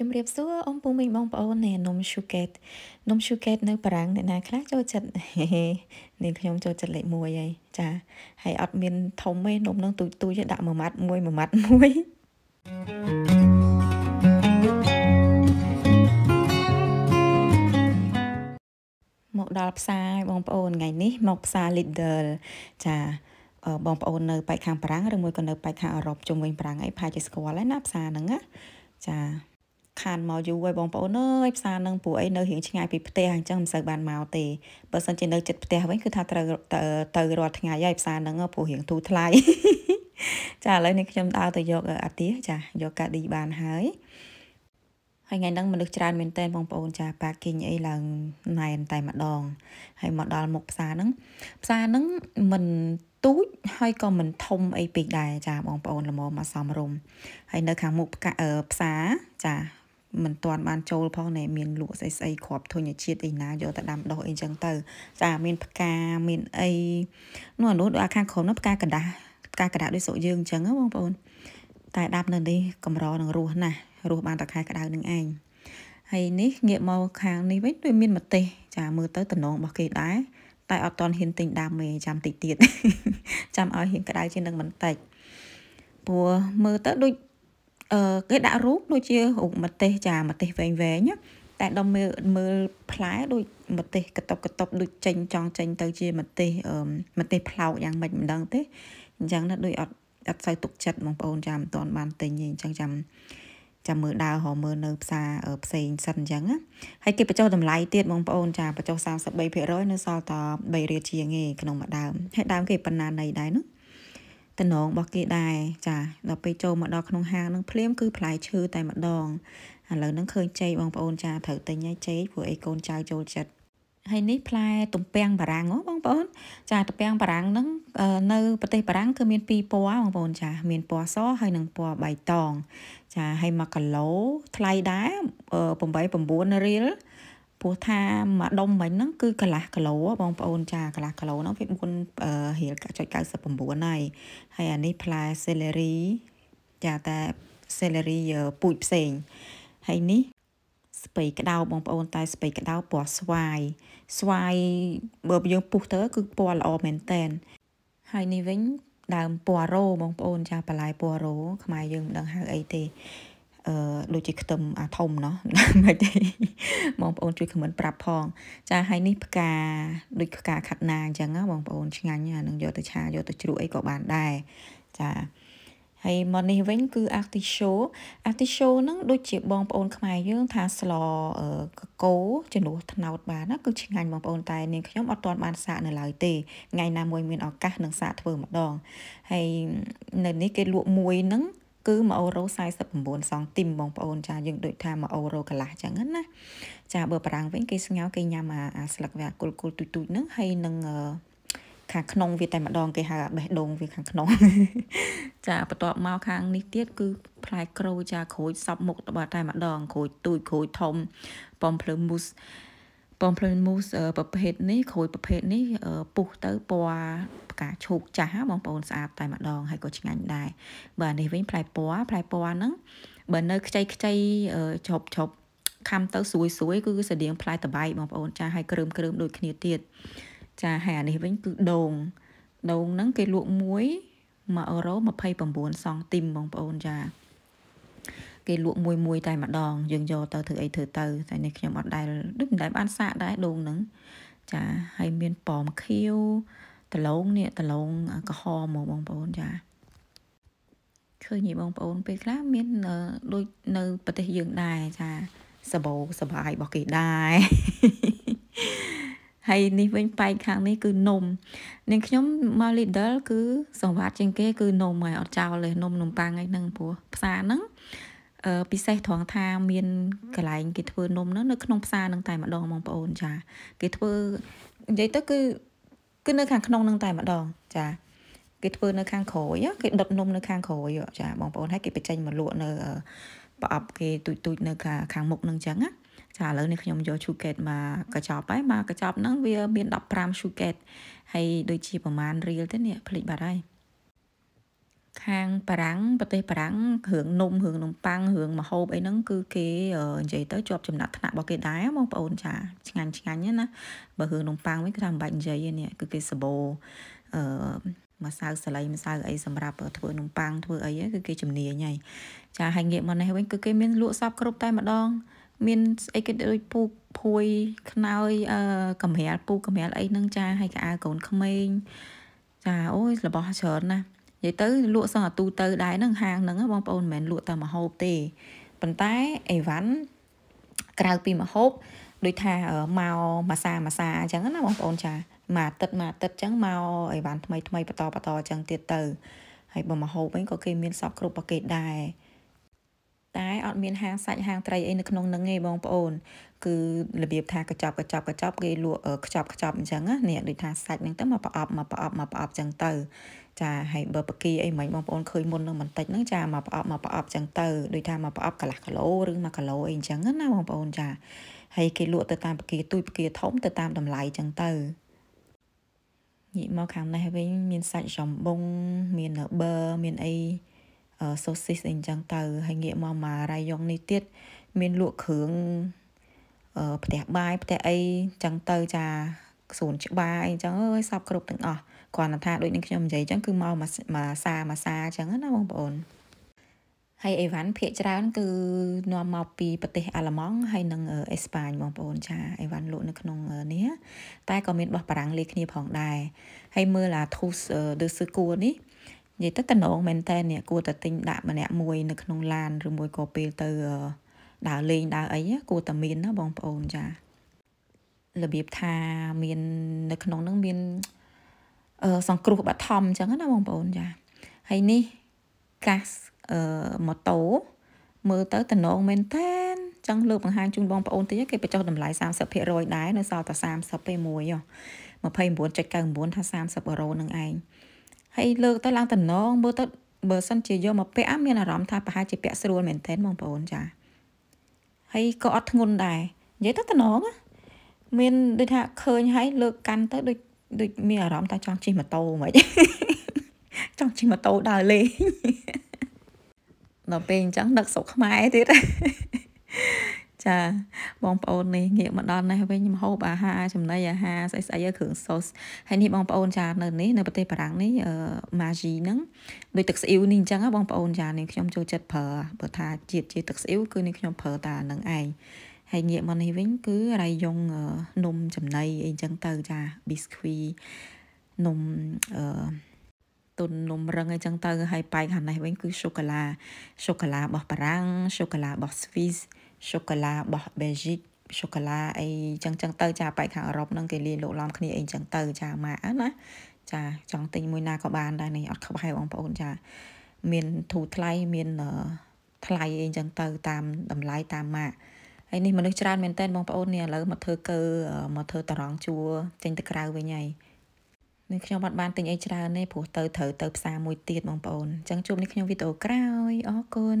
ជំរាបសួរអ៊ំពុំមីងបងប្អូននៃនំ Sugar នំ Sugar នៅបារាំងអ្នកណាខ្លះចូលចិត្តនេះខ្ញុំចូលចិត្តលេខ1ហើយចា ហើយអត់មានធំទេនំនឹងទូចទូចដាក់មួយម៉ាត់មួយមួយម៉ាត់មួយ thank you មកដល់ផ្សារបងប្អូនថ្ងៃនេះមកផ្សារ Lidl ចាបងប្អូននៅប៉ែកខាងប្រាំងឬមួយក៏នៅប៉ែកខាងអឺរ៉ុបជុំវិញប្រាំងអីផាជាស្គាល់ហើយណាផ្សារហ្នឹងណាចាខានមកយូរហើយបងប្អូនអើយផ្សារនឹងពួកអីនៅរៀងឆ្ងាយពីផ្ទះអញ្ចឹងមិនសូវបានមកទេបើសិនជានៅចិត្តផ្ទះវិញគឺថាត្រូវទៅរាល់ថ្ងៃហើយផ្សារនឹងព្រោះរៀងទូថ្លៃចាឥឡូវនេះខ្ញុំដើរទៅយកអាទិះចាយកកាឌីបានហើយហើយថ្ងៃហ្នឹងមនុស្សច្រើនមែនតើបងប្អូនចាប៉ាគីងអីឡើងណែនតែម្ដងហើយមកដល់មុខផ្សារហ្នឹងផ្សារហ្នឹងមិនទូចហើយក៏មិនធំអីពេកដែរចាបងប្អូនល្មមមកសំរុំហើយនៅ ខាងមុខផ្សារចាមិនទាន់បានចូលផងណែមានលក់ស្អីស្អីគ្រាប់ធញ្ញជាតិអីណាយកទៅដាំដុះអីចឹងទៅចាមានផ្កាមានអីនោះអានោះដូចអាខាងក្រុមនោះផ្កាកណ្ដាស់ផ្កាកណ្ដាស់ដូចស្រុកយើងចឹងបងប្អូនតែដាប់នៅនេះកម្រនឹងរស់ណាស់រស់បានតែខែក្តៅនឹងឯងហើយនេះងាកមកខាងនេះវិញដូចមានម្ទេសចាមើលទៅតំណងរបស់គេដែរតែអត់តន់ហ៊ានទិញដាំទេចាំតិចទៀតចាំឲ្យហ៊ានក្តៅជាងនឹងបន្តិចព្រោះមើលទៅដូចអឺគេដាក់រូបដូចជារូបម្ទេសចាម្ទេសវែងវែងណាតែដល់មើលមើលផ្លែដូចម្ទេសកតុបកតុបដូចចេញចង់ចេញទៅជាម្ទេសម្ទេសផ្លោកយ៉ាងម៉េចមិនដឹងទេអញ្ចឹងណាដូចអត់អត់សូវទុកចិត្តបងប្អូនចាំមិនទាន់បានទិញទេអញ្ចឹងចាំចាំមើលដើរហៅមើលនៅផ្សារផ្សេងសិនអញ្ចឹងណាហើយគេបញ្ចុះតម្លៃទៀតបងប្អូនចាបញ្ចុះ33%នៅសល់ត3រៀលជាងឯងក្នុងមួយដើមហើយដើមគេប៉ុណ្ណានៃដែរនោះតំណងរបស់គេដែរចាដល់ពេលចូលមកដល់ក្នុងហាងនឹងភ្លាមគឺផ្លែឈើតែម្ដងឥឡូវនឹងឃើញចេកបងប្អូនចាត្រូវទិញហើយចេកព្រោះអីកូនចៅចូលចិត្តហើយនេះផ្លែទំពាំងបារាំងបងប្អូនចាទំពាំងបារាំងហ្នឹងនៅប្រទេសបារាំងគឺមាន2ពណ៌បងប្អូនចា មានពណ៌សហើយនិងពណ៌បៃតងចាហើយ1គីឡូថ្លៃដែរ8 9រៀលព្រោះថាមួយដុំមិញហ្នឹងគឺកន្លះគីឡូបងប្អូនចាកន្លះគីឡូហ្នឹងវា4រៀល0.99ហើយហើយអានេះផ្លែសេលេរីចាតែសេលេរីពូជផ្សេងហើយនេះស្ពៃក្តៅបងប្អូនតែស្ពៃក្តៅពណ៌ស្វាយស្វាយបើយើងពុះទៅគឺពណ៌ល្អមែនតែនហើយនេះវិញដើមពណ៌រ៉ូបងប្អូនចាបន្លែពណ៌រ៉ូខ្មែរយើងមិនដឹងហៅអីទេអឺដូចជាខ្ទឹមអាធំណោះមិនទេបងប្អូនជួយខមមិនប្រាប់ផង ចាហើយនេះផ្កាដូចផ្កាខាត់ណាអញ្ចឹងណាបងប្អូនឆ្ងាញ់អានឹងយកទៅឆាយកទៅជ្រក់អីក៏បានដែរចាហើយមកនេះវិញគឺ artichoke artichoke ហ្នឹង ដូចជាបងប្អូនខ្មែរយើងថាស្លកកោជំនួសត្នោតបានណាគឺឆ្ងាញ់បងប្អូនតែនាងខ្ញុំអត់ទាន់បានសាកនៅឡើយទេថ្ងៃណាមួយមានឱកាសនឹងសាកធ្វើម្ដងហើយនៅនេះគេលក់មួយហ្នឹងគឺ1អូរ៉ូ49សង់ទីមបងប្អូនចាយើងដូចថា1អូរ៉ូកន្លះចឹងណាចាបើបារាំងវិញគេស្ងោគេញ៉ាំអាស្លឹកវាគុលគុលទុយទុយហ្នឹងហើយនឹងខាងក្នុងវាតែម្ដងគេហៅអាបេះដូងវាខាងក្នុង ចាបន្ទាប់មកខាងនេះទៀតគឺផ្លែក្រូចចាក្រូចសពមុខតបតែម្ដងក្រូចទូចក្រូចធំប៉ំភ្លើមមូសប៉មភ្លឺមូសប្រភេទនេះក្រួយប្រភេទនេះពុះទៅពណ៌ផ្កាឈូកចាស់បងប្អូនស្អាតតែម្ដងហើយក៏ឆ្ងាញ់ដែរបាទនេះវិញផ្លែពណ៌ផ្លែពណ៌ហ្នឹងបើនៅខ្ចីខ្ចីជ្រប់ជ្រប់ខំទៅស្រួយស្រួយគឺស្តៀងផ្លែតបាយបងប្អូនចាហើយគ្រើមគ្រើមដូចគ្នាទៀតចាហើយអានេះវិញគឺដូងដូងហ្នឹងគេលក់1 1អឺរ៉ូ29សង់ទីមបងប្អូនចាគេលក់មួយមួយតែម្ដងយើងយកទៅធ្វើអីធ្វើទៅតែនេះខ្ញុំអត់ដែលដូចមិនដែលបានសាកដែរដូងហ្នឹងចាហើយមានប៉មខៀវដលងនេះដលងក្រហមមកបងប្អូនចាឃើញបងប្អូនពេលខ្លះមានដូចនៅប្រទេសយើងដែរចាសបោសបាយរបស់គេដែរហើយនេះវិញបែកខាងនេះគឺនំនឹងខ្ញុំមក Lidl គឺសង្វាតជាងគេគឺនំហើយអត់ចោលទេនំ នំប៉ាំងអីហ្នឹងព្រោះផ្សារហ្នឹងពិសេសត្រង់ថាមានកន្លែងគេធ្វើនំហ្នឹងនៅក្នុងផ្សារហ្នឹងតែម្ដងបងប្អូនចាគេធ្វើនិយាយទៅគឺគឺនៅ ខាងក្នុងហ្នឹងតែម្ដង ចា គេធ្វើនៅខាងក្រោយគេដុតនំនៅ ខាងក្រោយចាបងប្អូនហើយគេបញ្ចេញមកលក់នៅប្រអប់គេទូចទូចនៅខាងមុខហ្នឹងចឹងណាចាឥឡូវនេះខ្ញុំយក sugar មកកញ្ចប់ហើយមកកញ្ចប់ហ្នឹងវាមាន15 sugar ហើយដូចជាប្រហែលរៀលទេនេះភ្លេចបាត់ហើយខាងបារាំងប្រទេសបារាំងរឿងនំរឿងនំប៉័ងរឿងម្ហូបអីហ្នឹងគឺគេនិយាយទៅជាប់ចំណាត់ថ្នាក់របស់គេដែរបងប្អូនចាឆ្ងាញ់ឆ្ងាញ់ណាបើរឿងនំប៉័ងវិញគឺថាមិនបាច់និយាយទេនេះគឺគេសបោអឺម្សៅសាលីម្សៅអីសម្រាប់ធ្វើនំប៉័ងធ្វើអីគឺគេជំនាញហើយចាហើយងាកមកនេះវិញគឺគេមានលក់សពគ្រប់តែម្ដងមានស្អីគេដូចពូភួយខ្នើយកំរាលពូកំរាលអីហ្នឹងចាហើយកៅអៅកូនក្មេងចាអូយរបស់ច្រើនណាស់និយាយទៅលក់សោះអាទូទៅដែរហ្នឹងហាងហ្នឹងបងប្អូនមិនមែនលក់តែម្ហូបទេប៉ុន្តែអីវ៉ាន់ក្រៅពីម្ហូបដូចថាមកម៉ាសាម៉ាសាអញ្ចឹងណាបងប្អូនចាមួយអាទិត្យមួយអាទិត្យអញ្ចឹងមកអីវ៉ាន់ថ្មីថ្មីបន្តបន្តអញ្ចឹងទៀតទៅហើយបើមកហូបវិញក៏គេមានសពគ្រប់ប្រកេតដែរតែអត់មានហាងសាច់ហាងត្រីអីនៅក្នុងនឹងទេបងប្អូនគឺរបៀបថាកញ្ចប់កញ្ចប់កញ្ចប់គេលក់ខ្ចប់ខ្ចប់អញ្ចឹងណានេះដូចថាសាច់ហ្នឹងទៅមកប្រអប់មកប្រអប់មកប្រអប់អញ្ចឹងទៅចាហើយបើបកាអីមិនបងប្អូនឃើញមុននឹងបន្តិចហ្នឹងចាមកប្រអប់មកប្រអប់អញ្ចឹងទៅដូចថាមកប្រអប់កន្លះគីឡូឬ1គីឡូអីអញ្ចឹងណាបងប្អូនចាហើយគេលក់ទៅតាមបកាទួយបកាធំទៅតាមតម្លៃអញ្ចឹងទៅនិយាយមកខាងនេះវិញមានសាច់ចំបងមានប៊ឺមានអីសូស៊ីសអីអញ្ចឹងទៅហើយងាកមកម៉ារ៉ៃយ៉ងនេះទៀតមានលក់គ្រឿងផ្ទះបាយផ្ទះអីអញ្ចឹងទៅចាសួនច្បារអីអញ្ចឹងអើយសពគ្រប់ទាំងអស់គ្រាន់តែថាដូចនឹងខ្ញុំនិយាយអញ្ចឹងគឺមកមកសាមកសាអញ្ចឹងណាបងប្អូនហើយអីវ៉ាន់ភាកច្រើនគឺនាំមកពីប្រទេសអាល្លឺម៉ង់ហើយនិងអេស្ប៉ាញបងប្អូនចាអីវ៉ាន់លក់នៅក្នុងនេះតែក៏មានបោះបារាំងលេខគ្នាផងដែរហើយមើលអាធូសដឺសឺគួរនេះនិយាយទៅតំណងមែនតើអ្នកគួរតែទិញដាក់ម្នាក់មួយនៅក្នុងឡានឬមួយក៏ពេលទៅដើរលេងដើរអីគួរតែមានណាបងប្អូនចារបៀបថាមាននៅក្នុងនឹងមានអឺសង្គ្រោះបឋមអញ្ចឹងណាបងប្អូនចាហើយនេះកាសអឺម៉ូតូមើលទៅតំណងមែនតានចឹងលើកបង្ហាញជូនបងប្អូនតិចគេបញ្ចុះតម្លៃ30%ដែរនៅសល់តែ30ពេលមួយ29.99ថា30អឺរ៉ូនឹងឯងហើយលើកទៅឡើងតំណងមើលទៅបើសិនជាយកមកពាក់មានអារម្មណ៍ថាប្រហែលជាពាក់ស្រួលមែនទែនបងប្អូនចាហើយក៏អត់ធ្ងន់ដែរនិយាយទៅតំណងមានដូចថាឃើញហើយលើកកាន់ទៅដូចដូចមានអារម្មណ៍ថាចង់ជិះម៉ូតូហ្មងចង់ជិះម៉ូតូដើរលេងដល់ពេលអញ្ចឹងដឹកស្រុកខ្មែរទៀតចាបងប្អូននេះងាកមកដល់នេះវិញម្ហូបអាហារចំណីអាហារស្អីស្អីគ្រឿងសូសហើយនេះបងប្អូនចានៅនេះនៅប្រទេសបារាំងនេះម៉ាជីហ្នឹងដូចទឹកស្អ៊ីវនេះអញ្ចឹងបងប្អូនចានេះខ្ញុំចូលចិត្តប្រើបើថាជាតិជាទឹកស្អ៊ីវគឺនេះខ្ញុំប្រើតានឹងឯងហើយងាកមកនេះវិញគឺរ៉ៃយ៉ុងនំចំណីអីអញ្ចឹងទៅចា biscuit នំអឺទុននំរឹងអីចឹងទៅហើយប៉ែកខាងនេះវិញគឺសូកូឡាសូកូឡារបស់បារាំងសូកូឡារបស់ស្វីសសូកូឡារបស់ Belgique សូកូឡាអីចឹងចឹងទៅចាបែកខាងអឺរ៉ុបហ្នឹងគេលាយលោកឡំគ្នាអីចឹងទៅចាម៉ាក់ណាចាចង់ទិញមួយណាក៏បាន ដែរនេះអត់ខ្វែបងប្អូនចាមានធូរថ្លៃមានថ្លៃអីចឹងទៅតាមតម្លៃតាមម៉ាក់ហើយនេះមនុស្សច្រើនមែនតើបងប្អូននេះឥឡូវមកធ្វើកើមកធ្វើតរងជួចេញទៅក្រៅវិញហើយនេះខ្ញុំអត់បានទិញអីច្រើនទេព្រោះទៅត្រូវទៅផ្សារមួយទៀតបងប្អូនអញ្ចឹងជួបនេះខ្ញុំវីដេអូក្រោយអរគុណ